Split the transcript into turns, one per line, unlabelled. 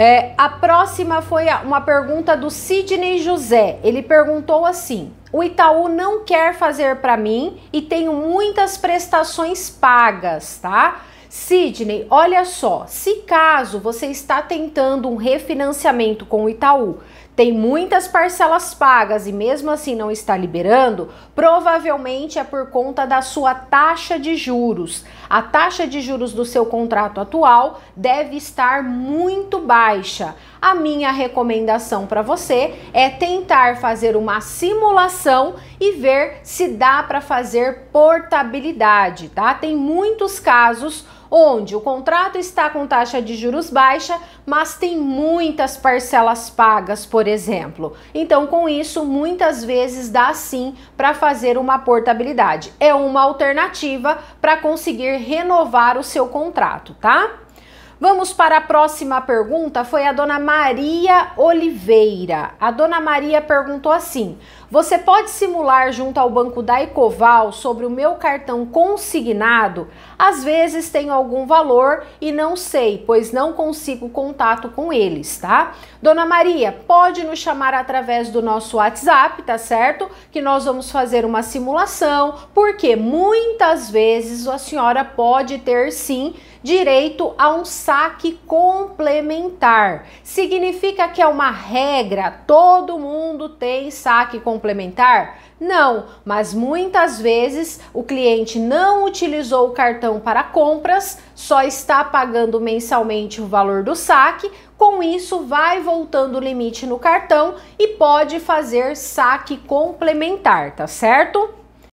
É, a próxima foi uma pergunta do Sidney José. Ele perguntou assim: o Itaú não quer fazer para mim e tenho muitas prestações pagas, tá? Sidney, olha só, se caso você está tentando um refinanciamento com o Itaú, tem muitas parcelas pagas e mesmo assim não está liberando, provavelmente é por conta da sua taxa de juros. A taxa de juros do seu contrato atual deve estar muito baixa. A minha recomendação para você é tentar fazer uma simulação aplicação e ver se dá para fazer portabilidade, tá? Tem muitos casos onde o contrato está com taxa de juros baixa, mas tem muitas parcelas pagas, por exemplo. Então, com isso, muitas vezes dá sim para fazer uma portabilidade. É uma alternativa para conseguir renovar o seu contrato, tá? Vamos para a próxima pergunta, foi a dona Maria Oliveira. A dona Maria perguntou assim: você pode simular junto ao banco da Ecoval sobre o meu cartão consignado? Às vezes tem algum valor e não sei, pois não consigo contato com eles, tá? Dona Maria, pode nos chamar através do nosso WhatsApp, tá certo? Que nós vamos fazer uma simulação, porque muitas vezes a senhora pode ter sim direito a um saque complementar. Significa que é uma regra, todo mundo tem saque complementar complementar? Não, mas muitas vezes o cliente não utilizou o cartão para compras, só está pagando mensalmente o valor do saque. Com isso, vai voltando o limite no cartão e pode fazer saque complementar, tá certo?